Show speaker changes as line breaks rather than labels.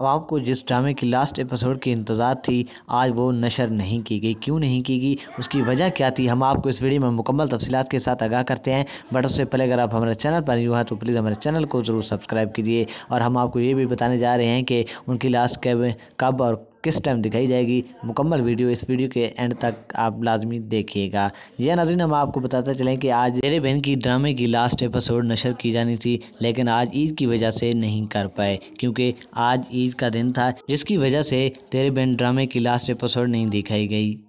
अब आपको जिस ड्रामे की लास्ट एपिसोड की इंतज़ार थी आज वो नशर नहीं की गई क्यों नहीं की गई उसकी वजह क्या थी हम आपको इस वीडियो में मुकम्मल तफसीत के साथ आगाह करते हैं बट उससे पहले अगर आप हमारे चैनल पर यू हैं तो प्लीज़ हमारे चैनल को ज़रूर सब्सक्राइब कीजिए और हम आपको ये भी बताने जा रहे हैं कि उनकी लास्ट कब कब और किस टाइम दिखाई जाएगी मुकम्मल वीडियो इस वीडियो के एंड तक आप लाजमी देखिएगा यह नाजरीन हम आपको बताते चलें कि आज मेरे बहन की ड्रामे की लास्ट एपिसोड नशर की जानी थी लेकिन आज ईद की वजह से नहीं कर पाए क्योंकि आज ईद का दिन था जिसकी वजह से तेरे बहन ड्रामे की लास्ट एपिसोड नहीं दिखाई गई